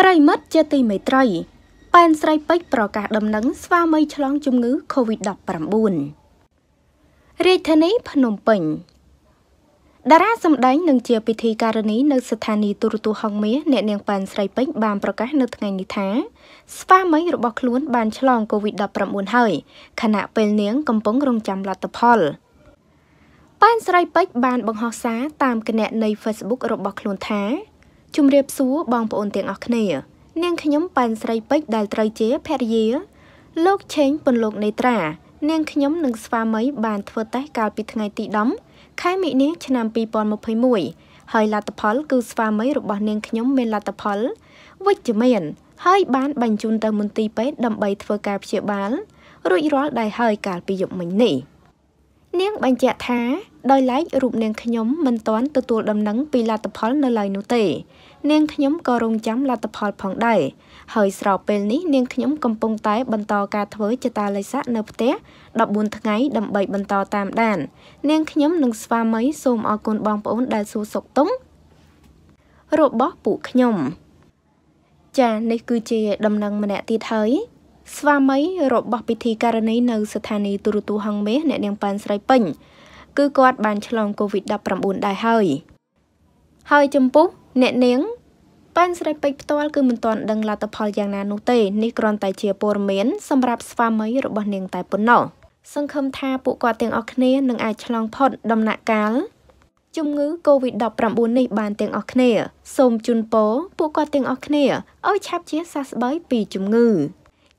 ប្រិមិត្តជាទីមេត្រីប៉ែនស្រីពេជ្រប្រកាសដំណឹងស្វាមីឆ្លងជំងឺ Covid-19 រាជធានីភ្នំពេញតារាសម្ដែងនឹងជាពិធីការនីនៅស្ថានីយ៍ទូរទស្សន៍ហងមាសអ្នកនាងប៉ែនស្រីពេជ្របានប្រកាសនៅថ្ងៃនេះថាស្វាមីរបស់ខ្លួនបានឆ្លង Covid-19 ហើយខណៈពេលនាងកំពុងរងចាំលទ្ធផលប៉ែនស្រីពេជ្របានបង្ហោះសារតាមគណនី Facebook របស់ខ្លួនថាជំរាបសួរបងប្អូនទាំងអស់គ្នានាងខ្ញុំប៉ែនស្រីពេជ្រដែលត្រូវជាភរិយាលោកឆេងពន្លកនេត្រា នាងខ្ញុំនិងស្វាមីបានធ្វើតេស្តកាលពីថ្ងៃទី10ខែមិនិលឆ្នាំ2021ហើយលទ្ធផល គឺស្វាមីរបស់នាងខ្ញុំមានលទ្ធផល វិជ្ជមានហើយបាន បញ្ជូនទៅមន្ទីរពេទ្យដើម្បីធ្វើការព្យាបាលរួចរាល់ដែរហើយកាលពីយប់មិញនេះ។នាងបញ្ជាក់ថាដោយឡែករូបនាងខ្ញុំមិនទាន់ទទួលដំណឹងពីលទ្ធផល នៅឡើយនោះទេនាងខ្ញុំក៏រងចាំលទ្ធផលផងដែរហើយស្របពេលនេះនាងខ្ញុំកំពុងតែបន្ត ការធ្វើចតាលិស័កនៅផ្ទះ14ថ្ងៃដើម្បីបន្តតាមដាន នាងខ្ញុំនិងស្វាមីសូមអរគុណបងប្អូនដែលសួរសុខទុក្ខរបស់ពួកខ្ញុំ ចានេះគឺជា ដំណឹងម្នាក់ទៀតហើយស្វាមីរបស់ពិធីការនីនៅស្ថានីយ៍ទូរទស្សន៍ហង្មេះអ្នកនាងប៉ានស្រីពេញគឺគាត់បានឆ្លង COVID-19 ដែរហើយហើយចំពោះអ្នកនាងប៉ានស្រីពេជ្រផ្ទាល់គឺមិនទាន់ដឹងលទ្ធផលយ៉ាងណានោះទេនេះគ្រាន់តែជាព័ត៌មានសម្រាប់ស្វាមីរបស់នាងតែប៉ុណ្ណោះសង្ឃឹមថាពួកគាត់ទាំងអស់គ្នានឹងអាចឆ្លងផុតដំណាក់កាលជំងឺ Covid-19 នេះបានទាំងអស់គ្នាសូមជូនពរពួកគាត់ទាំងអស់គ្នាឲ្យឆាប់ជាសះស្បើយពីជំងឺ។